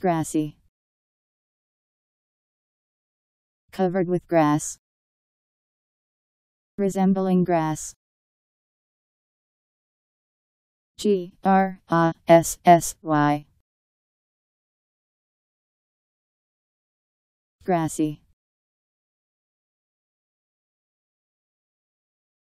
grassy, covered with grass, resembling grass. G R A S S Y grassy.